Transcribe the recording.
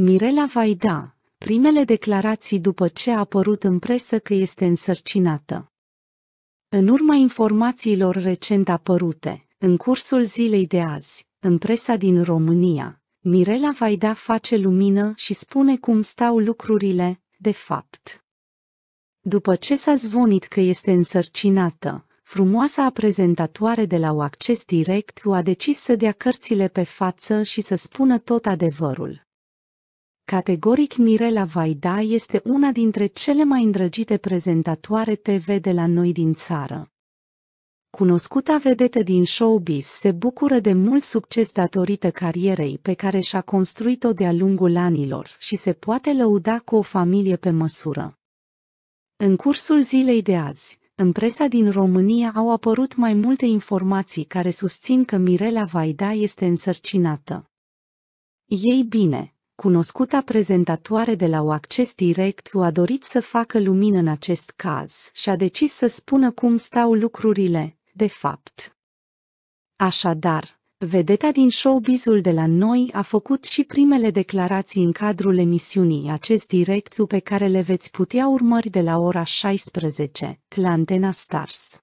Mirela Vaida, primele declarații după ce a apărut în presă că este însărcinată. În urma informațiilor recent apărute, în cursul zilei de azi, în presa din România, Mirela Vaida face lumină și spune cum stau lucrurile, de fapt. După ce s-a zvonit că este însărcinată, frumoasa prezentatoare de la o acces direct a decis să dea cărțile pe față și să spună tot adevărul. Categoric Mirela Vaida este una dintre cele mai îndrăgite prezentatoare TV de la noi din țară. Cunoscuta vedetă din showbiz se bucură de mult succes datorită carierei pe care și-a construit-o de-a lungul anilor și se poate lăuda cu o familie pe măsură. În cursul zilei de azi, în presa din România au apărut mai multe informații care susțin că Mirela Vaida este însărcinată. Ei bine, cunoscuta prezentatoare de la Oacces Direct a dorit să facă lumină în acest caz și a decis să spună cum stau lucrurile, de fapt. Așadar, vedeta din showbizul de la noi a făcut și primele declarații în cadrul emisiunii acest direct pe care le veți putea urmări de la ora 16, la Antena Stars.